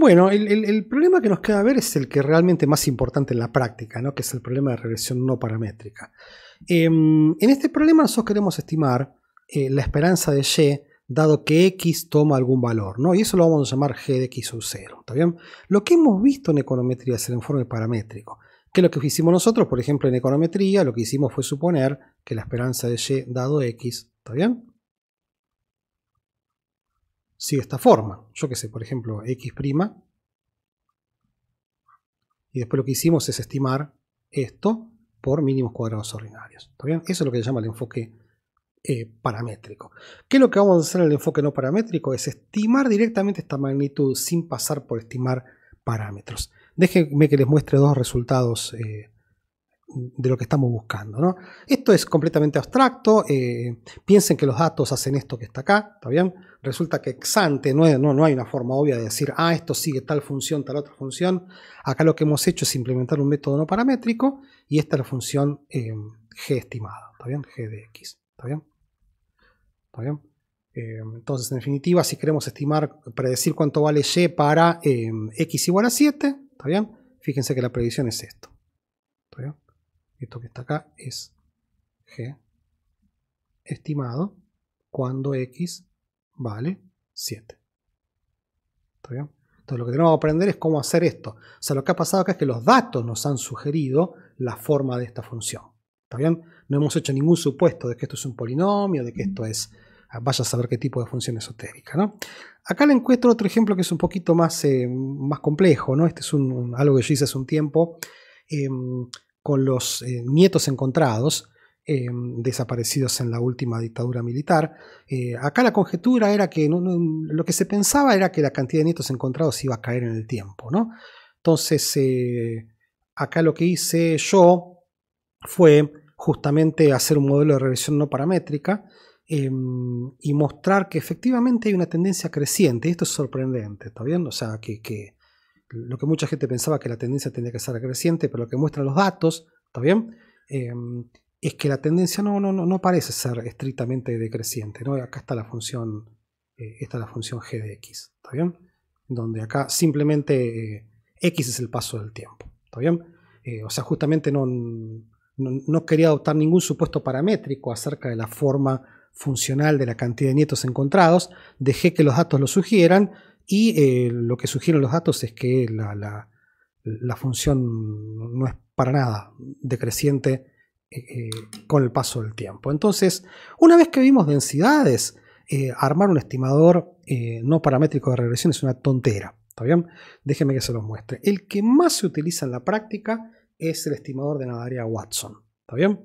Bueno, el, problema que nos queda ver es el que realmente más importante en la práctica, ¿no? que es el problema de regresión no paramétrica. Em, en este problema nosotros queremos estimar eh, la esperanza de Y dado que X toma algún valor, ¿no? Y eso lo vamos a llamar G de X sub 0, Lo que hemos visto en econometría es el informe paramétrico, que lo que hicimos nosotros, por ejemplo, en econometría, lo que hicimos fue suponer que la esperanza de Y dado X, ¿está bien? sigue esta forma. Yo que sé, por ejemplo, x'. Y después lo que hicimos es estimar esto por mínimos cuadrados ordinarios. Eso es lo que se llama el enfoque eh, paramétrico. ¿Qué es lo que vamos a hacer en el enfoque no paramétrico? Es estimar directamente esta magnitud sin pasar por estimar parámetros. Déjenme que les muestre dos resultados eh, de lo que estamos buscando. Esto es completamente abstracto. Eh, piensen que los datos hacen esto que está acá, ¿está bien? Resulta que exante no, no, no hay una forma obvia de decir, ah, esto sigue tal función, tal otra función. Acá lo que hemos hecho es implementar un método no paramétrico y esta es la función eh, g estimada, ¿está g de x, ¿está bien? Eh, entonces, en definitiva, si queremos estimar, predecir cuánto vale y para x igual a 7, ¿está bien? Fíjense que la predicción es esto. ¿Está bien? esto que está acá es g estimado cuando x vale 7. ¿Está bien? Entonces lo que tenemos que aprender es cómo hacer esto. O sea, lo que ha pasado acá es que los datos nos han sugerido la forma de esta función. ¿Está bien? No hemos hecho ningún supuesto de que esto es un polinomio, de que esto es... Ah, vaya a saber qué tipo de función esotérica, ¿no? Acá le encuentro otro ejemplo que es un poquito más, eh, más complejo, ¿no? Este es algo que yo hice hace un tiempo. Eh, con los eh, nietos encontrados, eh, desaparecidos en la última dictadura militar. Eh, acá la conjetura era que lo que se pensaba era que la cantidad de nietos encontrados iba a caer en el tiempo, ¿no? Entonces, acá lo que hice yo fue justamente hacer un modelo de regresión no paramétrica em, y mostrar que efectivamente hay una tendencia creciente, esto es sorprendente, ¿está bien? O sea, que lo que mucha gente pensaba que la tendencia tendría que ser decreciente, pero lo que muestran los datos, ¿está bien? Em, es que la tendencia no, no, parece ser estrictamente decreciente, ¿no? Acá está la función, eh, la función g de x, ¿está bien? Donde acá simplemente eh, x es el paso del tiempo, ¿está bien? Eh, o sea, justamente no, no, quería adoptar ningún supuesto paramétrico acerca de la forma funcional de la cantidad de nietos encontrados, dejé que los datos lo sugieran, y eh, lo que sugieren los datos es que la, función no es para nada decreciente eh, eh, con el paso del tiempo. Entonces, una vez que vimos densidades, armar un estimador no paramétrico de regresión es una tontera. ¿Está bien? Déjenme que se los muestre. El que más se utiliza en la práctica es el estimador de Nadaria Watson. ¿Está bien?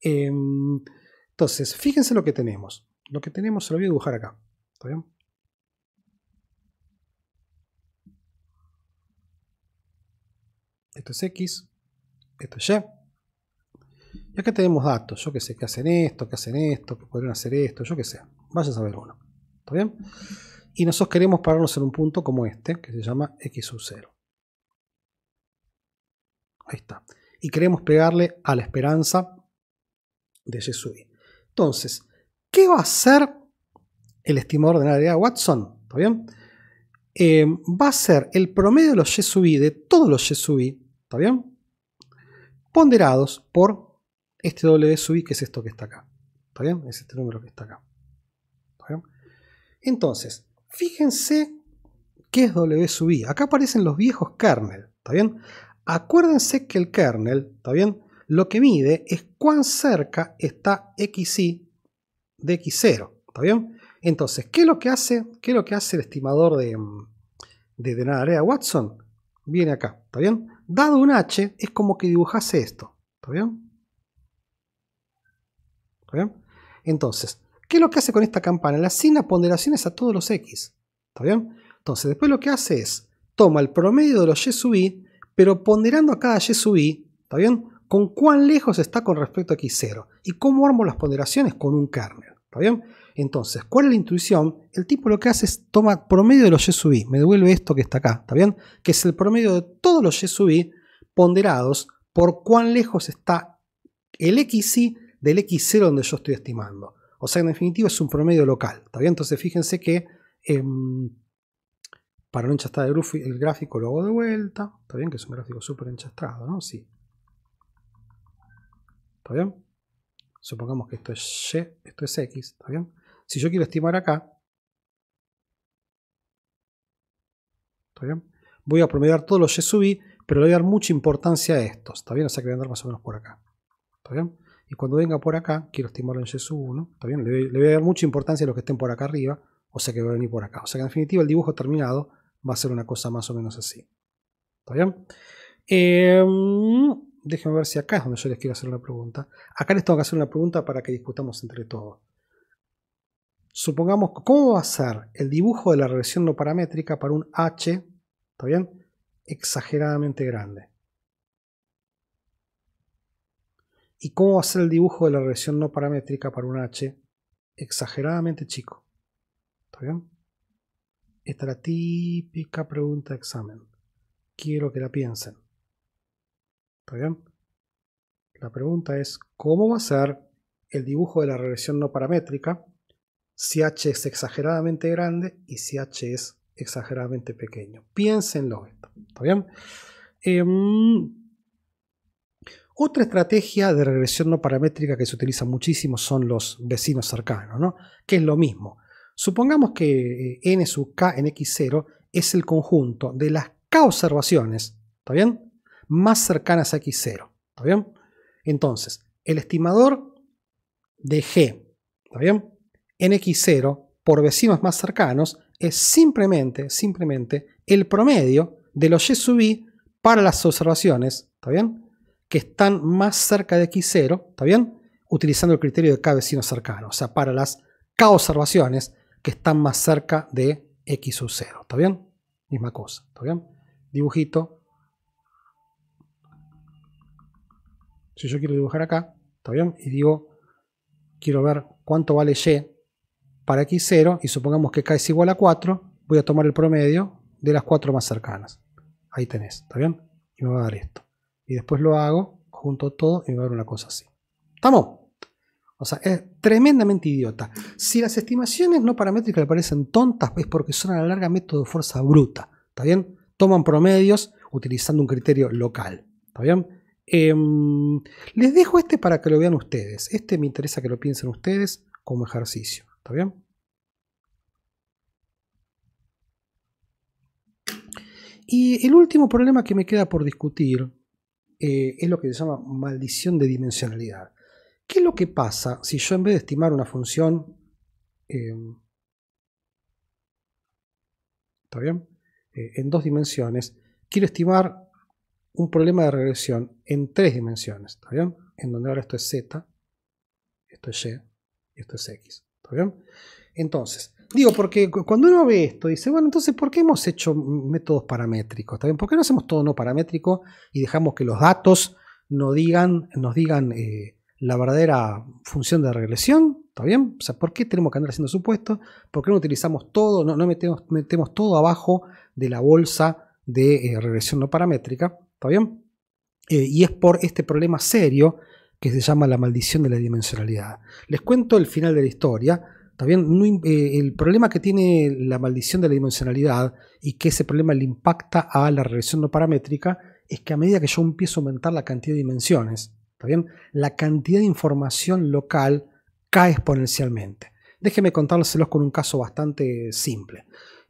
Em, entonces, fíjense lo que tenemos. Lo que tenemos se lo voy a dibujar acá. ¿Está bien? esto es X, esto es Y. Y acá tenemos datos, yo que sé, que hacen esto, que hacen esto, que pueden hacer esto, yo que sé. Vaya a saber uno. ¿Está bien? Y nosotros queremos pararnos en un punto como este, que se llama X sub 0. Ahí está. Y queremos pegarle a la esperanza de y sub i Entonces, ¿qué va a hacer el estimador de la área Watson? ¿Está bien? Eh, va a ser el promedio de los y sub i de todos los y sub i ¿Está bien? Ponderados por este W sub i, que es esto que está acá. ¿Está bien? Es este número que está acá. ¿Está bien? Entonces, fíjense qué es W sub i. Acá aparecen los viejos kernel. ¿Está bien? Acuérdense que el kernel, ¿está bien? Lo que mide es cuán cerca está xi de x0. ¿Está bien? Entonces, ¿qué es lo que hace, qué lo que hace el estimador de, mm, de, de la Watson? Viene acá, ¿está bien? Dado un H, es como que dibujase esto. ¿Está bien? Entonces, ¿qué es lo que hace con esta campana? Le asigna ponderaciones a todos los X. ¿Está bien? Entonces, después lo que hace es, toma el promedio de los Y sub I, pero ponderando a cada Y sub I, ¿está bien? Con cuán lejos está con respecto a X0. ¿Y cómo armo las ponderaciones? Con un kernel. ¿Está bien? Entonces, ¿cuál es la intuición? El tipo lo que hace es tomar promedio de los Y sub i, me devuelve esto que está acá, ¿está bien? Que es el promedio de todos los Y sub i ponderados por cuán lejos está el XY del X0 donde yo estoy estimando. O sea, en definitiva es un promedio local, ¿está bien? Entonces, fíjense que em, para no enchastar el, gráfico lo hago de vuelta, ¿está bien? Que es un gráfico súper enchastrado, ¿no? Sí. ¿Está bien? supongamos que esto es Y, esto es X, ¿está bien? Si yo quiero estimar acá, ¿está bien? Voy a promediar todos los Y sub I, pero le voy a dar mucha importancia a estos, ¿está bien? O sea que voy a andar más o menos por acá, ¿está bien? Y cuando venga por acá, quiero estimarlo en Y sub 1, ¿está bien? Le, voy a dar mucha importancia a los que estén por acá arriba, o sea que voy a venir por acá. O sea que en definitiva el dibujo terminado va a ser una cosa más o menos así. ¿Está bien? Em, déjenme ver si acá es donde yo les quiero hacer la pregunta. Acá les tengo que hacer una pregunta para que discutamos entre todos. Supongamos, ¿cómo va a ser el dibujo de la regresión no paramétrica para un H, ¿está bien? Exageradamente grande. ¿Y cómo va a ser el dibujo de la regresión no paramétrica para un H exageradamente chico? ¿Está bien? Esta es la típica pregunta de examen. Quiero que la piensen. ¿Está bien? La pregunta es, ¿cómo va a ser el dibujo de la regresión no paramétrica si h es exageradamente grande y si h es exageradamente pequeño? Piénsenlo esto, ¿está bien? Em, otra estrategia de regresión no paramétrica que se utiliza muchísimo son los vecinos cercanos, ¿no? que es lo mismo. Supongamos que eh, n sub k en x0 es el conjunto de las k observaciones, ¿está bien? más cercanas a X0. ¿Está bien? Entonces, el estimador de G, ¿está bien? En X0 por vecinos más cercanos es simplemente, simplemente el promedio de los Y sub I para las observaciones, ¿está bien? Que están más cerca de X0, ¿está bien? Utilizando el criterio de K vecino cercano, o sea, para las K observaciones que están más cerca de X sub 0, ¿está bien? Misma cosa, ¿está bien? Dibujito Si yo quiero dibujar acá, ¿está bien? Y digo, quiero ver cuánto vale Y para X0 y supongamos que K es igual a 4, voy a tomar el promedio de las 4 más cercanas. Ahí tenés, ¿está bien? Y me va a dar esto. Y después lo hago, junto todo y me va a dar una cosa así. ¿Estamos? O sea, es tremendamente idiota. Si las estimaciones no paramétricas le parecen tontas, es porque son a la larga método de fuerza bruta. ¿Está bien? Toman promedios utilizando un criterio local. ¿Está bien? Em, les dejo este para que lo vean ustedes. Este me interesa que lo piensen ustedes como ejercicio. ¿Está bien? Y el último problema que me queda por discutir eh, es lo que se llama maldición de dimensionalidad. ¿Qué es lo que pasa si yo en vez de estimar una función... Em, ¿Está bien? Eh, en dos dimensiones, quiero estimar un problema de regresión en tres dimensiones, ¿está bien? En donde ahora esto es z, esto es y y esto es x, ¿está bien? Entonces, digo, porque cuando uno ve esto, dice, bueno, entonces, ¿por qué hemos hecho métodos paramétricos? ¿Está bien? ¿Por qué no hacemos todo no paramétrico y dejamos que los datos nos digan, eh, la verdadera función de regresión? ¿Está bien? O sea, ¿por qué tenemos que andar haciendo supuestos? ¿Por qué no utilizamos todo, no, metemos, todo abajo de la bolsa de eh, regresión no paramétrica? ¿Está bien? Eh, y es por este problema serio que se llama la maldición de la dimensionalidad. Les cuento el final de la historia. ¿Está eh, el problema que tiene la maldición de la dimensionalidad y que ese problema le impacta a la regresión no paramétrica es que a medida que yo empiezo a aumentar la cantidad de dimensiones, ¿está La cantidad de información local cae exponencialmente. Déjenme contárselos con un caso bastante simple.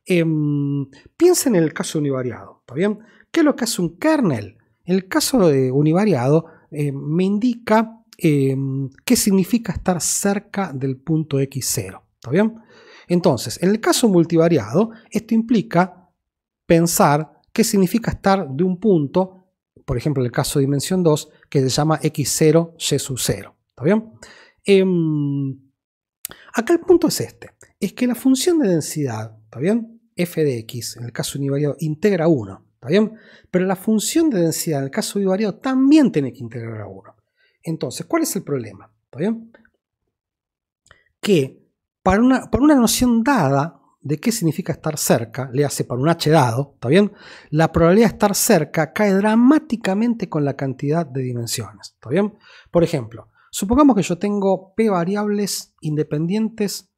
Em, piensen en el caso univariado, ¿está bien? ¿Qué es lo que hace un kernel? En El caso de univariado eh, me indica em, qué significa estar cerca del punto x0. ¿Está bien? Entonces, en el caso multivariado, esto implica pensar qué significa estar de un punto, por ejemplo, en el caso de dimensión 2, que se llama x0, y sub 0. ¿Está bien? Em, acá el punto es este. Es que la función de densidad, ¿está bien? f de x, en el caso univariado, integra 1. ¿Está bien? Pero la función de densidad en el caso bivariado también tiene que integrar a 1. Entonces, ¿cuál es el problema? ¿Está bien? Que para una, una noción dada de qué significa estar cerca, le hace para un H dado, ¿está bien? La probabilidad de estar cerca cae dramáticamente con la cantidad de dimensiones, ¿está bien? Por ejemplo, supongamos que yo tengo P variables independientes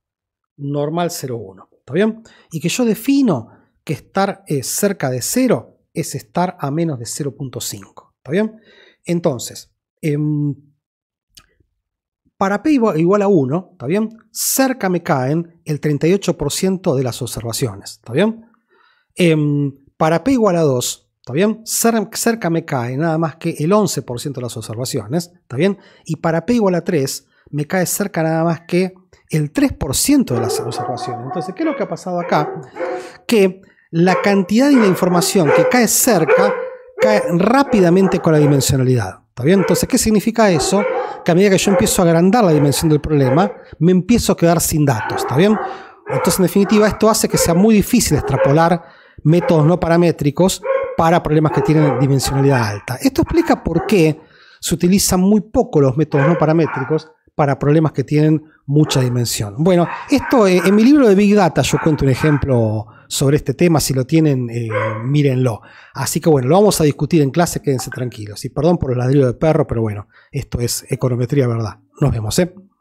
normal 0, 1. ¿está bien? Y que yo defino que estar eh, cerca de 0 es estar a menos de 0.5. ¿Está bien? Entonces, em, para P igual, a 1, ¿está bien? Cerca me caen el 38% de las observaciones. ¿Está bien? Em, para P igual a 2, ¿Está bien? Cerca me cae nada más que el 11% de las observaciones. ¿Está bien? Y para P igual a 3 me cae cerca nada más que el 3% de las observaciones. Entonces, ¿qué es lo que ha pasado acá? Que la cantidad de la información que cae cerca cae rápidamente con la dimensionalidad. ¿Está bien? Entonces, ¿qué significa eso? Que a medida que yo empiezo a agrandar la dimensión del problema, me empiezo a quedar sin datos. ¿Está bien? Entonces, en definitiva, esto hace que sea muy difícil extrapolar métodos no paramétricos para problemas que tienen dimensionalidad alta. Esto explica por qué se utilizan muy poco los métodos no paramétricos para problemas que tienen mucha dimensión. Bueno, esto eh, en mi libro de Big Data yo cuento un ejemplo sobre este tema. Si lo tienen, eh, mírenlo. Así que bueno, lo vamos a discutir en clase, quédense tranquilos. Y perdón por el ladrillo de perro, pero bueno, esto es econometría, ¿verdad? Nos vemos, ¿eh?